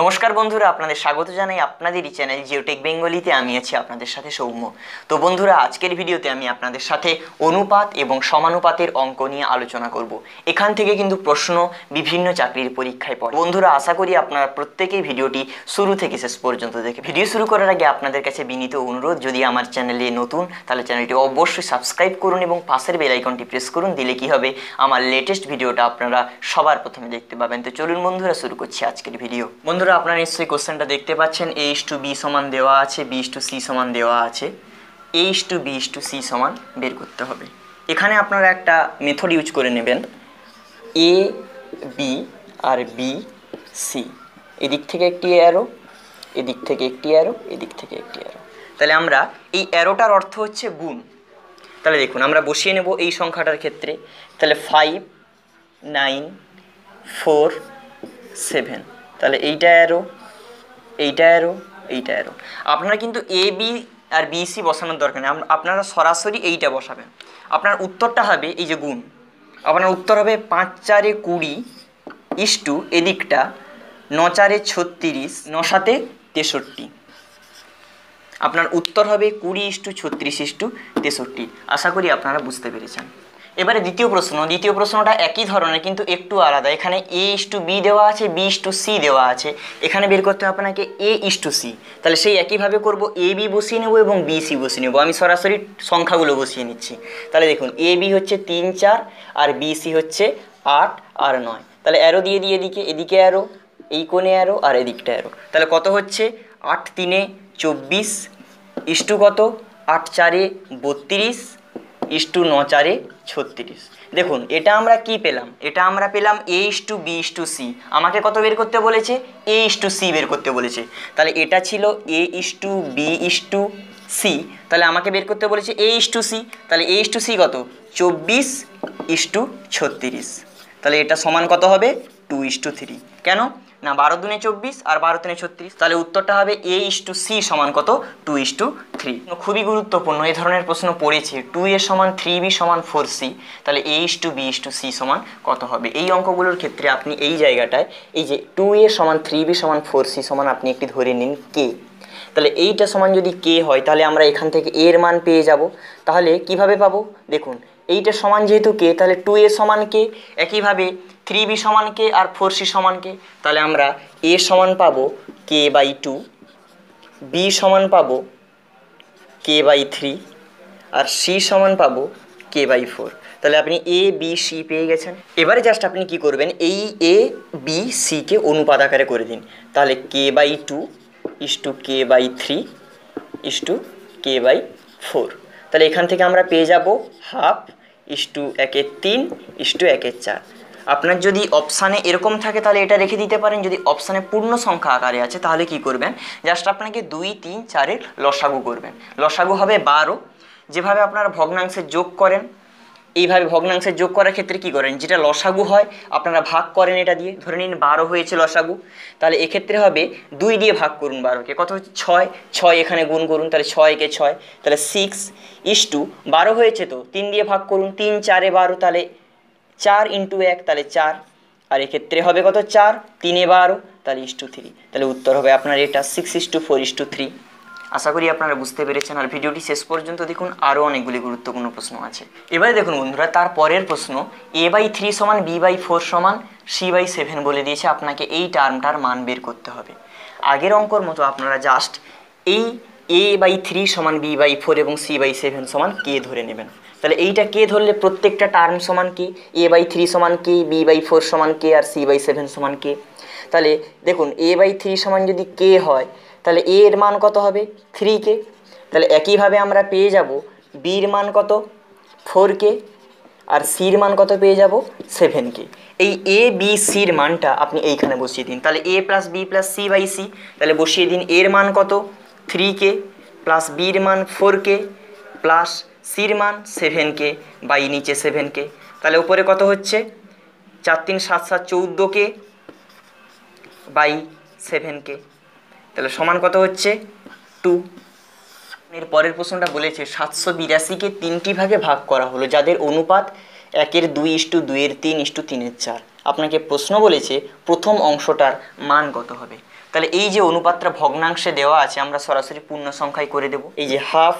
নমস্কার বন্ধুরা আপনাদের স্বাগত জানাই আপনাদেরই চ্যানেল জিওটেক বেঙ্গলিতে আমি আছি আপনাদের সাথে সৌম্য তো বন্ধুরা আজকের ভিডিওতে আমি আপনাদের সাথে অনুপাত এবং সমানুপাতের অঙ্ক নিয়ে আলোচনা করব এখান থেকে কিন্তু প্রশ্ন বিভিন্ন চাকরির পরীক্ষায় পড়ে বন্ধুরা আশা করি আপনারা প্রত্যেকেই ভিডিওটি শুরু থেকে শেষ পর্যন্ত দেখে ভিডিও শুরু করার আগে আপনাদের কাছে বিনীত অনুরোধ যদি আমার চ্যানেলে নতুন তাহলে চ্যানেলটি অবশ্যই সাবস্ক্রাইব করুন এবং পাশের বেলাইকনটি প্রেস করুন দিলে কি হবে আমার লেটেস্ট ভিডিওটা আপনারা সবার প্রথমে দেখতে পাবেন তো চলুন বন্ধুরা শুরু করছি আজকের ভিডিও বন্ধু বন্ধুরা আপনারা নিশ্চয়ই কোশ্চেনটা দেখতে পাচ্ছেন এ ইস টু বি সমান দেওয়া আছে বি ইস টু সি সমান দেওয়া আছে A is to B is to C সমান বের করতে হবে এখানে আপনারা একটা মেথড ইউজ করে নেবেন এ বি আর বি সি এদিক থেকে একটি অ্যারো এদিক থেকে একটি অ্যারো এদিক থেকে একটি অ্যারো তাহলে আমরা এই অ্যারোটার অর্থ হচ্ছে গুণ তাহলে দেখুন আমরা বসিয়ে নেব এই সংখ্যাটার ক্ষেত্রে তাহলে ফাইভ নাইন ফোর সেভেন তাহলে এইটা অ্যারো এইটা অ্যারো এইটা অ্যারো আপনারা কিন্তু এ বি আর বিসি বসানোর দরকার নেই আপনারা সরাসরি এইটা বসাবেন আপনার উত্তরটা হবে এই যে গুণ আপনার উত্তর হবে পাঁচ চারে কুড়ি ইস্টু এদিকটা ন চারে ছত্রিশ ন সাতে তেষট্টি আপনার উত্তর হবে কুড়ি ইস্টু ছত্রিশ ইস্টু তেষট্টি আশা করি আপনারা বুঝতে পেরেছেন এবারে দ্বিতীয় প্রশ্ন দ্বিতীয় প্রশ্নটা একই ধরনের কিন্তু একটু আলাদা এখানে এ ইস টু বি দেওয়া আছে বি ইস টু সি দেওয়া আছে এখানে বের করতে হবে আপনাকে এ ইস টু সি তাহলে সেই একইভাবে করব এ বি বসিয়ে নেবো এবং বি সি বসিয়ে নেবো আমি সরাসরি সংখ্যাগুলো বসিয়ে নিচ্ছি তাহলে দেখুন এ বি হচ্ছে তিন চার আর বি সি হচ্ছে আট আর নয় তাহলে অ্যারো দিয়ে দিয়ে এদিকে এদিকে অ্যারো এই কোণে অ্যারো আর এদিকটা অ্যারো তাহলে কত হচ্ছে আট তিনে চব্বিশ ইস্টু কত আট চারে বত্রিশ ইস টু ন চারে ছত্রিশ দেখুন এটা আমরা কি পেলাম এটা আমরা পেলাম A is to B is to C আমাকে কত বের করতে বলেছে এ ইস টু সি বের করতে বলেছে তাহলে এটা ছিল A is to B is to C তাহলে আমাকে বের করতে বলেছে এ ইস টু সি তাহলে এ ইস টু সি কত চব্বিশ ইস টু ছত্রিশ তাহলে এটা সমান কত হবে টু ইস টু থ্রি কেন না বারো দুনে চব্বিশ আর বারো দিনে ছত্রিশ তাহলে উত্তরটা হবে এ ইস টু সি সমান কত টু ইস টু থ্রি খুবই গুরুত্বপূর্ণ এই ধরনের প্রশ্ন পড়েছে টু এ সমান থ্রি বি সমান ফোর সি তাহলে A is to B is to C সমান কত হবে এই অঙ্কগুলোর ক্ষেত্রে আপনি এই জায়গাটায় এই যে টু এ সমান থ্রি বি সমান ফোর সি সমান আপনি একটি ধরে নিন কে তাহলে এইটা সমান যদি কে হয় তাহলে আমরা এখান থেকে এর মান পেয়ে যাব তাহলে কিভাবে পাবো দেখুন এইটা সমান যেহেতু কে তাহলে টু এ সমান কে একইভাবে থ্রি বি সমান কে আর ফোর সি সমান কে তাহলে আমরা এ সমান পাবো কে বাই টু বি সমান পাবো কে বাই থ্রি আর সি সমান পাবো কে বাই ফোর তাহলে আপনি এ বি সি পেয়ে গেছেন এবারে জাস্ট আপনি কি করবেন এই এ বি সিকে অনুপাত আকারে করে দিন তাহলে K by two is to K by three is to K by four তাহলে এখান থেকে আমরা পেয়ে যাব হাফ ইস টু একের তিন ইস টু একের চার আপনার যদি অপশানে এরকম থাকে তাহলে এটা রেখে দিতে পারেন যদি অপশানে পূর্ণ সংখ্যা আকারে আছে তাহলে কি করবেন জাস্ট আপনাকে দুই তিন চারের লসাগু করবেন লসাগু হবে বারো যেভাবে আপনারা ভগ্নাংশে যোগ করেন এইভাবে ভগ্নাংশে যোগ করার ক্ষেত্রে কি করেন যেটা লসাগু হয় আপনারা ভাগ করেন এটা দিয়ে ধরে নিন বারো হয়েছে লসাগু তাহলে এক্ষেত্রে হবে দুই দিয়ে ভাগ করুন বারোকে কত হচ্ছে ছয় ছয় এখানে গুণ করুন তাহলে ছয়কে ছয় তাহলে সিক্স ইস টু বারো হয়েছে তো তিন দিয়ে ভাগ করুন তিন চারে বারো তাহলে চার ইন্টু এক তাহলে চার আর এক্ষেত্রে হবে কত চার তিনে বারো তাহলে ইস টু থ্রি তাহলে উত্তর হবে আপনার এটা six is to four is to three আশা করি আপনারা বুঝতে পেরেছেন আর ভিডিওটি শেষ পর্যন্ত দেখুন আরও অনেকগুলি গুরুত্বপূর্ণ প্রশ্ন আছে এবারে দেখুন বন্ধুরা তার পরের প্রশ্ন এ বাই থ্রি সমান বি বাই ফোর সমান সি বাই সেভেন বলে দিয়েছে আপনাকে এই টার্মটার মান বের করতে হবে আগের অঙ্কর মতো আপনারা জাস্ট এই এ বাই থ্রি সমান বি বাই ফোর এবং সি বাই সেভেন সমান কে ধরে নেবেন তাহলে এইটা কে ধরলে প্রত্যেকটা টার্ম সমান কে এ বাই থ্রি সমান কে বি বাই ফোর সমান কে আর সি বাই সেভেন সমান কে তাহলে দেখুন এ বাই থ্রি সমান যদি কে হয় তাহলে এ এর মান কত হবে থ্রি কে তাহলে একইভাবে আমরা পেয়ে যাব বির মান কত ফোর কে আর সির মান কত পেয়ে যাব সেভেন কে এই এ বি সির মানটা আপনি এইখানে বসিয়ে দিন তাহলে A plus B plus C by C তাহলে বসিয়ে দিন এর মান কত থ্রি কে প্লাস বির মান ফোর কে প্লাস সির মান সেভেন কে বাই নিচে সেভেন কে তাহলে উপরে কত হচ্ছে চার তিন সাত সাত চৌদ্দো কে বাই সেভেন কে তাহলে সমান কত হচ্ছে টু এর পরের প্রশ্নটা বলেছে সাতশো বিরাশিকে তিনটি ভাগে ভাগ করা হলো যাদের অনুপাত একের দুই ইস্টু দুইয়ের তিন ইস্টু তিনের চার আপনাকে প্রশ্ন বলেছে প্রথম অংশটার মান কত হবে তাহলে এই যে অনুপাতটা ভগ্নাংশে দেওয়া আছে আমরা সরাসরি পূর্ণ সংখ্যায় করে দেব এই যে হাফ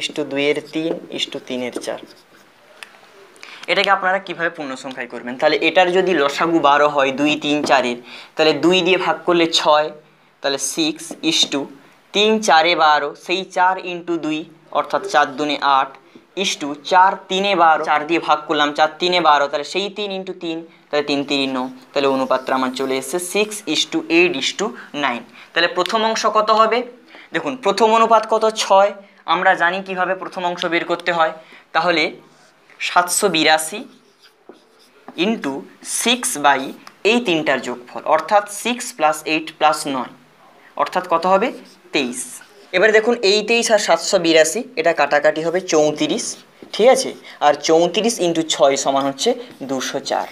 ইস্টু দুইয়ের তিন ইস্টু তিনের চার এটাকে আপনারা কীভাবে সংখ্যায় করবেন তাহলে এটার যদি লসাগু বারো হয় দুই তিন চারের তাহলে দুই দিয়ে ভাগ করলে ছয় তাহলে সিক্স ইস্টু তিন চারে বারো সেই চার ইন্টু দুই অর্থাৎ চার দুনে আট ইস্টু চার তিনে বারো চার দিয়ে ভাগ করলাম চার তিনে বারো তাহলে সেই তিন ইন্টু তিন তাহলে তিন তিন নৌ তাহলে অনুপাতটা আমার চলে এসেছে six is to eight is to nine তাহলে প্রথম অংশ কত হবে দেখুন প্রথম অনুপাত কত ছয় আমরা জানি কিভাবে প্রথম অংশ বের করতে হয় তাহলে সাতশো বিরাশি ইন্টু সিক্স বাই এই তিনটার যোগফল অর্থাৎ সিক্স প্লাস এইট প্লাস নয় অর্থাৎ কত হবে তেইশ এবারে দেখুন এই তেইশ আর সাতশো বিরাশি এটা কাটাকাটি হবে চৌত্রিশ ঠিক আছে আর চৌত্রিশ ইন্টু ছয় সমান হচ্ছে দুশো চার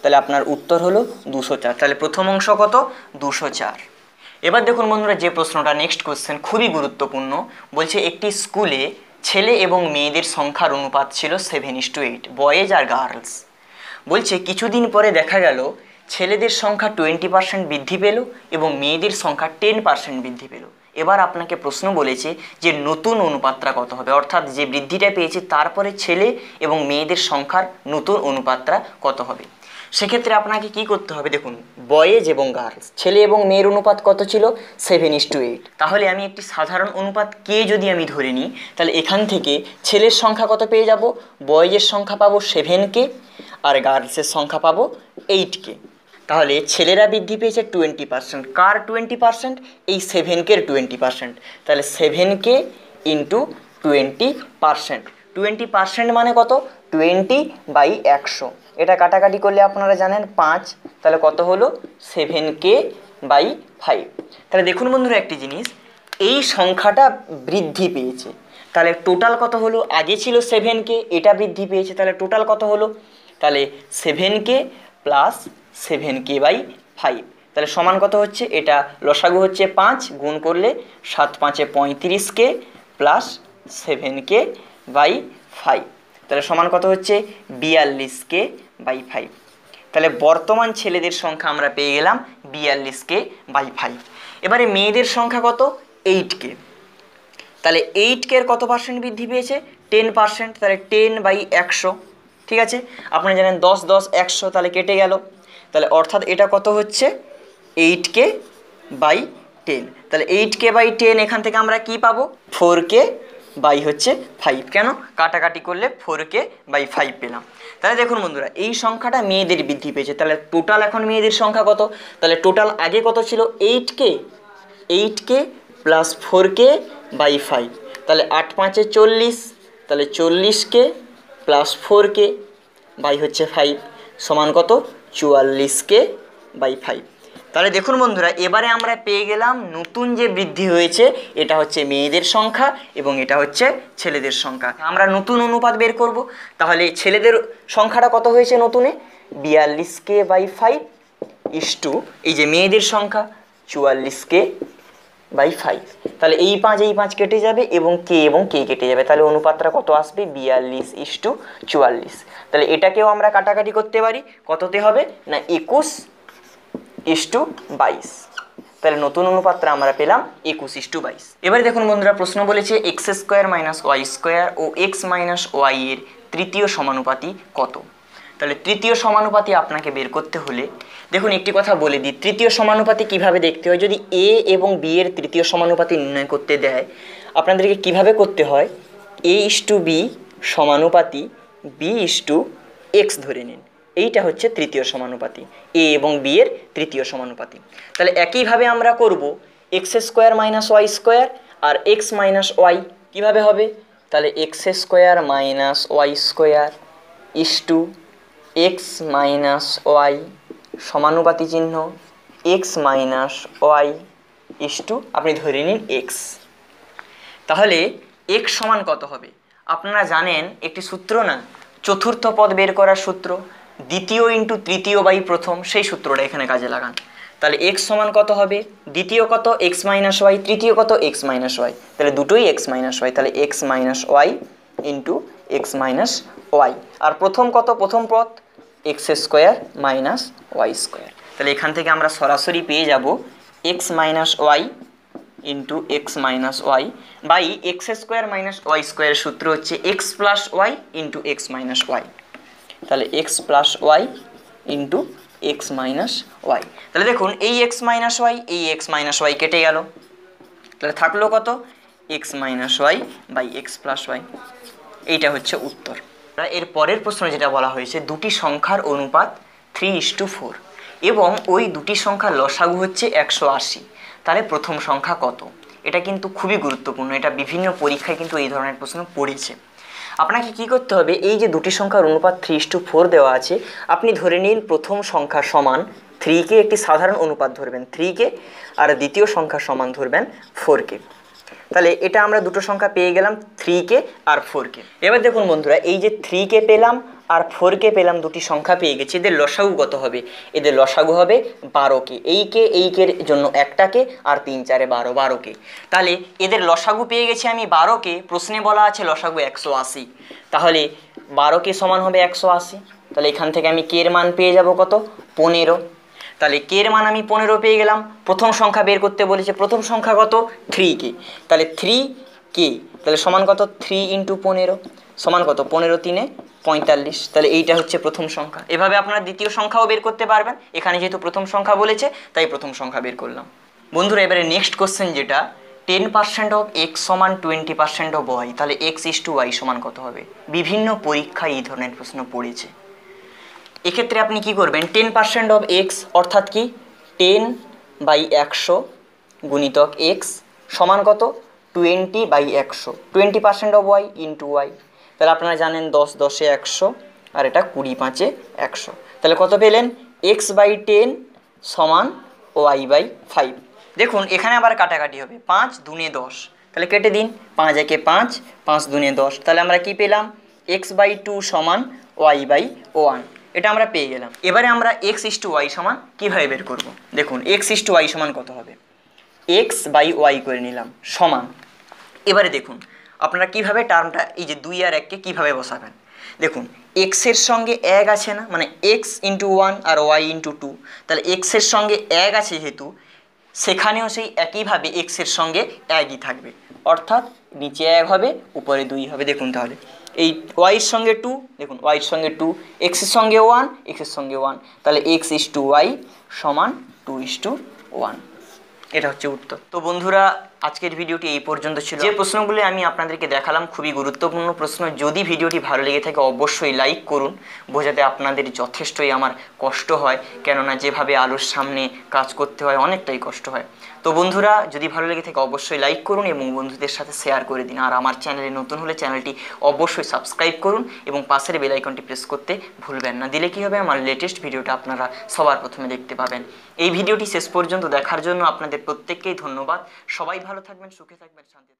তাহলে আপনার উত্তর হলো দুশো চার তাহলে প্রথম অংশ কত দুশো চার এবার দেখুন বন্ধুরা যে প্রশ্নটা নেক্সট কোশ্চেন খুবই গুরুত্বপূর্ণ বলছে একটি স্কুলে ছেলে এবং মেয়েদের সংখ্যার অনুপাত ছিল seven is to eight boys আর গার্লস বলছে কিছুদিন পরে দেখা গেল ছেলেদের সংখ্যা টোয়েন্টি পার্সেন্ট বৃদ্ধি পেল এবং মেয়েদের সংখ্যা টেন পার্সেন্ট বৃদ্ধি পেল এবার আপনাকে প্রশ্ন বলেছে যে নতুন অনুপাত্রা কত হবে অর্থাৎ যে বৃদ্ধিটা পেয়েছে তারপরে ছেলে এবং মেয়েদের সংখ্যার নতুন অনুপাত্রা কত হবে সেক্ষেত্রে আপনাকে কি করতে হবে দেখুন বয়েজ এবং গার্লস ছেলে এবং মেয়ের অনুপাত কত ছিল সেভেন ইস টু এইট তাহলে আমি একটি সাধারণ অনুপাত কে যদি আমি ধরে নিই তাহলে এখান থেকে ছেলের সংখ্যা কত পেয়ে যাব বয়েজের সংখ্যা পাবো সেভেন কে আর গার্লসের সংখ্যা পাবো কে তাহলে ছেলেরা বৃদ্ধি পেয়েছে টোয়েন্টি পার্সেন্ট কার টোয়েন্টি পার্সেন্ট এই সেভেনকের টোয়েন্টি পার্সেন্ট তাহলে seven K into twenty percent twenty percent মানে কত টোয়েন্টি বাই একশো এটা কাটাকাটি করলে আপনারা জানেন পাঁচ তাহলে কত হলো সেভেন কে বাই ফাইভ তাহলে দেখুন বন্ধুরা একটি জিনিস এই সংখ্যাটা বৃদ্ধি পেয়েছে তাহলে টোটাল কত হলো আগে ছিল সেভেন কে এটা বৃদ্ধি পেয়েছে তাহলে টোটাল কত হলো তাহলে seven K plus seven K by five তাহলে সমান কত হচ্ছে এটা লসাগু হচ্ছে পাঁচ গুণ করলে সাত পাঁচে পঁয়ত্রিশ K plus seven K by five তাহলে সমান কত হচ্ছে বিয়াল্লিশ কে বাই ফাইভ তাহলে বর্তমান ছেলেদের সংখ্যা আমরা পেয়ে গেলাম বিয়াল্লিশ কে বাই ফাইভ এবারে মেয়েদের সংখ্যা কত এইট কে তাহলে এইটকে এর কত পার্সেন্ট বৃদ্ধি পেয়েছে টেন পার্সেন্ট তাহলে টেন বাই একশো ঠিক আছে আপনারা জানেন দশ দশ একশো তাহলে কেটে গেল তাহলে অর্থাৎ এটা কত হচ্ছে এইট কে বাই টেন তাহলে এইট কে বাই টেন এখান থেকে আমরা কি পাবো ফোর কে বাই হচ্ছে ফাইভ কেন কাটাকাটি করলে ফোর কে বাই ফাইভ পেলাম তাহলে দেখুন বন্ধুরা এই সংখ্যাটা মেয়েদের বৃদ্ধি পেয়েছে তাহলে টোটাল এখন মেয়েদের সংখ্যা কত তাহলে টোটাল আগে কত ছিল eight K eight K plus four K by five তাহলে আট পাঁচে চল্লিশ তাহলে চল্লিশ K plus four K by হচ্ছে ফাইভ সমান কত চুয়াল্লিশ কে বাই ফাইভ তাহলে দেখুন বন্ধুরা এবারে আমরা পেয়ে গেলাম নতুন যে বৃদ্ধি হয়েছে এটা হচ্ছে মেয়েদের সংখ্যা এবং এটা হচ্ছে ছেলেদের সংখ্যা আমরা নতুন অনুপাত বের করব তাহলে ছেলেদের সংখ্যাটা কত হয়েছে নতুনে বিয়াল্লিশ K by five is to এই যে মেয়েদের সংখ্যা চুয়াল্লিশ কে বাই ফাইভ তাহলে এই পাঁচ এই পাঁচ কেটে যাবে এবং কে এবং কে কেটে যাবে তাহলে অনুপাতটা কত আসবে বিয়াল্লিশ ইস টু চুয়াল্লিশ তাহলে এটাকেও আমরা কাটাকাটি করতে পারি কততে হবে না একুশ ইস টু বাইশ তাহলে নতুন অনুপাতটা আমরা পেলাম একুশ ইস টু বাইশ এবারে দেখুন বন্ধুরা প্রশ্ন বলেছে X square minus Y square ও এক্স মাইনাস ওয়াই এর তৃতীয় সমানুপাতি কত তাহলে তৃতীয় সমানুপাতি আপনাকে বের করতে হলে দেখুন একটি কথা বলে দিই তৃতীয় সমানুপাতি কিভাবে দেখতে হয় যদি এ এবং বি এর তৃতীয় সমানুপাতি নির্ণয় করতে দেয় আপনাদেরকে কিভাবে করতে হয় এ ইস টু বি সমানুপাতি বি ইস টু এক্স ধরে নিন এইটা হচ্ছে তৃতীয় সমানুপাতি এ এবং বি এর তৃতীয় সমানুপাতি তাহলে একইভাবে আমরা করব X square minus Y square আর এক্স মাইনাস ওয়াই কীভাবে হবে তাহলে X square minus Y square is to X minus Y সমানুপাতি চিহ্ন X minus Y is to আপনি ধরে নিন এক্স তাহলে এক্স সমান কত হবে আপনারা জানেন একটি সূত্র না চতুর্থ পদ বের করার সূত্র দ্বিতীয় ইন্টু তৃতীয় বাই প্রথম সেই সূত্রটা এখানে কাজে লাগান তাহলে এক্স সমান কত হবে দ্বিতীয় কত এক্স মাইনাস ওয়াই তৃতীয় কত এক্স মাইনাস ওয়াই তাহলে দুটোই এক্স মাইনাস ওয়াই তাহলে X minus Y into X minus Y আর প্রথম কত প্রথম পথ X square minus Y square তাহলে এখান থেকে আমরা সরাসরি পেয়ে যাব X minus Y into X minus Y by X square minus Y স্কোয়ারের সূত্র হচ্ছে X plus Y into X minus Y তাহলে X plus Y into X minus Y তাহলে দেখুন এই এক্স মাইনাস ওয়াই এই এক্স মাইনাস ওয়াই কেটে গেল তাহলে থাকলো কত X minus Y by X plus Y এইটা হচ্ছে উত্তর এর পরের প্রশ্ন যেটা বলা হয়েছে দুটি সংখ্যার অনুপাত থ্রি ইস টু ফোর এবং ওই দুটি সংখ্যা লসাগু হচ্ছে একশো আশি তাহলে প্রথম সংখ্যা কত এটা কিন্তু খুবই গুরুত্বপূর্ণ এটা বিভিন্ন পরীক্ষায় কিন্তু এই ধরনের প্রশ্ন পড়েছে আপনাকে কি করতে হবে এই যে দুটি সংখ্যার অনুপাত থ্রি টু ফোর দেওয়া আছে আপনি ধরে নিন প্রথম সংখ্যা সমান থ্রিকে একটি সাধারণ অনুপাত ধরবেন থ্রিকে আর দ্বিতীয় সংখ্যা সমান ধরবেন ফোরকে তাহলে এটা আমরা দুটো সংখ্যা পেয়ে গেলাম থ্রিকে আর ফোরকে এবার দেখুন বন্ধুরা এই যে থ্রিকে পেলাম আর ফোরকে পেলাম দুটি সংখ্যা পেয়ে গেছি এদের লসাগু কত হবে এদের লসাগু হবে বারো কে এই কে এই কের জন্য একটা কে আর তিন চারে বারো বারো কে তাহলে এদের লসাগু পেয়ে গেছি আমি বারো কে প্রশ্নে বলা আছে লসাগু একশো আশি তাহলে বারো কে সমান হবে একশো আশি তাহলে এখান থেকে আমি কের মান পেয়ে যাব কত পনেরো তাহলে কের মান আমি পনেরো পেয়ে গেলাম প্রথম সংখ্যা বের করতে বলেছে প্রথম সংখ্যা কত থ্রি কে তাহলে থ্রি কে তাহলে সমান কত থ্রি ইন্টু পনেরো সমান কত পনেরো তিনে পঁয়তাল্লিশ তাহলে এইটা হচ্ছে প্রথম সংখ্যা এভাবে আপনারা দ্বিতীয় সংখ্যাও বের করতে পারবেন এখানে যেহেতু প্রথম সংখ্যা বলেছে তাই প্রথম সংখ্যা বের করলাম বন্ধুরা এবারে নেক্সট কোশ্চেন যেটা টেন পার্সেন্ট অফ এক্স সমান টোয়েন্টি পার্সেন্ট অফ ওয়াই তাহলে এক্স ইস টু ওয়াই সমান কত হবে বিভিন্ন পরীক্ষায় এই ধরনের প্রশ্ন পড়েছে এক্ষেত্রে আপনি কি করবেন টেন পার্সেন্ট অফ এক্স অর্থাৎ কি টেন বাই একশো গুণিতক এক্স সমান কত টোয়েন্টি বাই একশো twenty percent of Y into Y তাহলে আপনারা জানেন দশ দশে একশো আর এটা কুড়ি পাঁচে একশো তাহলে কত পেলেন এক্স বাই টেন সমান ওয়াই বাই ফাইভ দেখুন এখানে আবার কাটাকাটি হবে পাঁচ দুনে দশ তাহলে কেটে দিন পাঁচ একে পাঁচ পাঁচ দুনে দশ তাহলে আমরা কি পেলাম এক্স বাই টু সমান ওয়াই বাই ওয়ান এটা আমরা পেয়ে গেলাম এবারে আমরা এক্স ইস টু ওয়াই সমান কীভাবে বের করব দেখুন এক্স ইস টু ওয়াই সমান কত হবে এক্স বাই ওয়াই করে নিলাম সমান এবারে দেখুন আপনারা কিভাবে টার্মটা এই যে দুই আর এককে কিভাবে বসাবেন দেখুন এক্সের সঙ্গে এক আছে না মানে এক্স ইন্টু ওয়ান আর ওয়াই ইন্টু টু তাহলে এক্সের সঙ্গে এক আছে যেহেতু সেখানেও সেই একইভাবে এক্সের সঙ্গে একই থাকবে অর্থাৎ নিচে এক হবে উপরে দুই হবে দেখুন তাহলে এই ওয়াইয়ের সঙ্গে টু দেখুন ওয়াইয়ের সঙ্গে টু এক্সের সঙ্গে ওয়ান এক্সের সঙ্গে ওয়ান তাহলে এক্স ইস টু ওয়াই সমান টু ইস টু ওয়ান এটা হচ্ছে উত্তর তো বন্ধুরা আজকের ভিডিওটি এই পর্যন্ত ছিল যে প্রশ্নগুলি আমি আপনাদেরকে দেখালাম খুবই গুরুত্বপূর্ণ প্রশ্ন যদি ভিডিওটি ভালো লেগে থাকে অবশ্যই লাইক করুন বোঝাতে আপনাদের যথেষ্টই আমার কষ্ট হয় কেননা যেভাবে আলোর সামনে কাজ করতে হয় অনেকটাই কষ্ট হয় তো বন্ধুরা যদি ভালো লেগে থাকে অবশ্যই লাইক করুন এবং বন্ধুদের সাথে শেয়ার করে দিন আর আমার চ্যানেলে নতুন হলে চ্যানেলটি অবশ্যই সাবস্ক্রাইব করুন এবং পাশের বেলাইকনটি প্রেস করতে ভুলবেন না দিলে কী হবে আমার লেটেস্ট ভিডিওটা আপনারা সবার প্রথমে দেখতে পাবেন এই ভিডিওটি শেষ পর্যন্ত দেখার জন্য আপনাদের প্রত্যেককেই ধন্যবাদ সবাই ভালো থাকবেন সুখে থাকবেন শান্তিতে